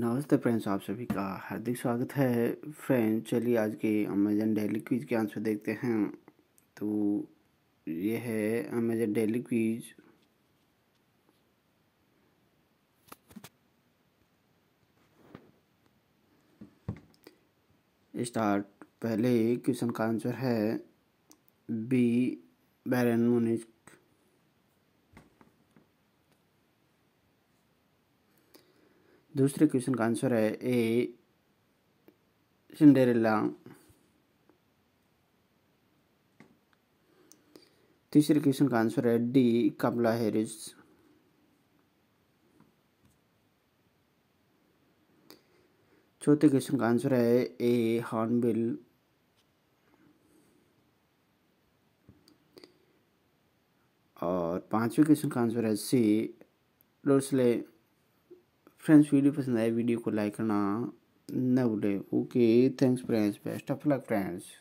नमस्ते फ्रेंड्स आप सभी का हार्दिक स्वागत है फ्रेंड चलिए आज के अमेजन डेली क्विज के आंसर देखते हैं तो ये है अमेजन डेली क्विज स्टार्ट पहले क्वेश्चन का आंसर है बी बैरन मुनिज दूसरे क्वेश्चन का आंसर है ए सिंडेरेला तीसरे क्वेश्चन का आंसर है डी कमला हैरिस चौथे क्वेश्चन का आंसर है ए हॉर्नबिल और पांचवें क्वेश्चन का आंसर है सी रोसले फ्रेंड्स वीडियो पसंद आए वीडियो को लाइक करना न भूलें okay thanks friends best of luck friends